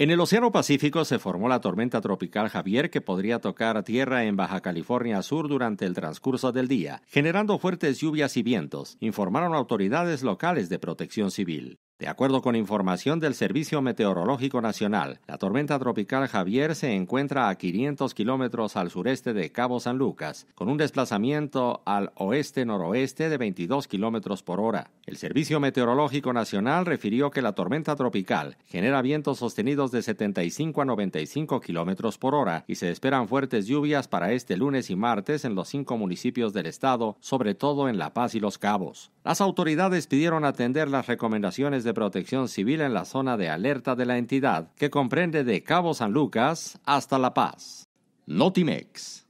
En el Océano Pacífico se formó la tormenta tropical Javier que podría tocar tierra en Baja California Sur durante el transcurso del día, generando fuertes lluvias y vientos, informaron autoridades locales de protección civil. De acuerdo con información del Servicio Meteorológico Nacional, la tormenta tropical Javier se encuentra a 500 kilómetros al sureste de Cabo San Lucas, con un desplazamiento al oeste-noroeste de 22 kilómetros por hora. El Servicio Meteorológico Nacional refirió que la tormenta tropical genera vientos sostenidos de 75 a 95 kilómetros por hora y se esperan fuertes lluvias para este lunes y martes en los cinco municipios del estado, sobre todo en La Paz y Los Cabos. Las autoridades pidieron atender las recomendaciones de protección civil en la zona de alerta de la entidad, que comprende de Cabo San Lucas hasta La Paz. Notimex.